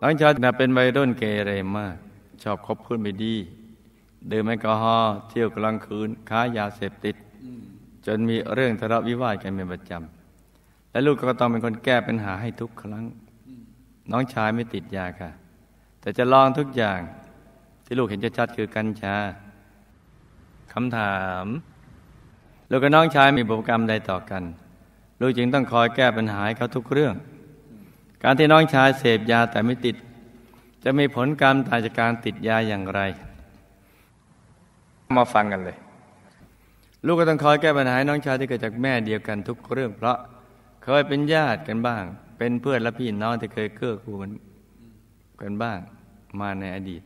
น้องชายนะเป็นวัยรุ่นเกเรมากชอบคบเพื่อนไม่ดีดื่มแอลกอฮอล์เที่ยวกลางคืน ค้ายาเสพติดจนมีเรื่องทะเลาะวิวาทกันเป็นประจำและลูกก็ต้องเป็นคนแก้ปัญหาให้ทุกครั้งน้องชายไม่ติดยาค่ะ แต่จะลองทุกอย่างที่ลูกเห็นชัดๆคือกัญชาคำถามลูกกับน้องชายมีบุพกรรมใดต่อกัน ลูกจึงต้องคอยแก้ปัญหาให้เขาทุกเรื่องการที่น้องชายเสพยาแต่ไม่ติด จะมีผลกรรมตางจากการติดยาอย่างไรมาฟังกันเลย ลูกก็ต้องคอยแก้ปัญหาน้องชายที่เกิดจากแม่เดียวกันทุกเรื่อง เพราะเคยเป็นญาติกันบ้าง เป็นเพื่อนและพี่น้องที่เคยเกื้อกูลกันบ้างมาในอดีต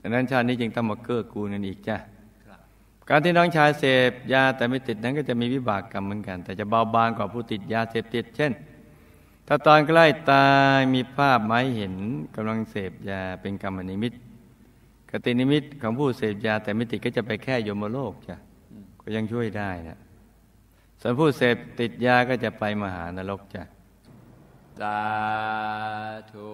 ดังนั้นชาตินี้จึงต้องมาเกื้อกูลกันอีกจ้ะการที่น้องชายเสพยาแต่ไม่ติดนั้นก็จะมีวิบากกรรมเหมือนกัน แต่จะเบาบางกว่าผู้ติดยาเสพติด เช่นถ้าตอนใกล้ตายมีภาพไม้เห็นกำลังเสพยาเป็นกรรมนิมิตกตินิมิตของผู้เสพยาแต่มิติก็จะไปแค่ยมโลกจ้ะ ก็ยังช่วยได้นะส่วนผู้เสพติดยาก็จะไปมหานรกจ้ะสาธุ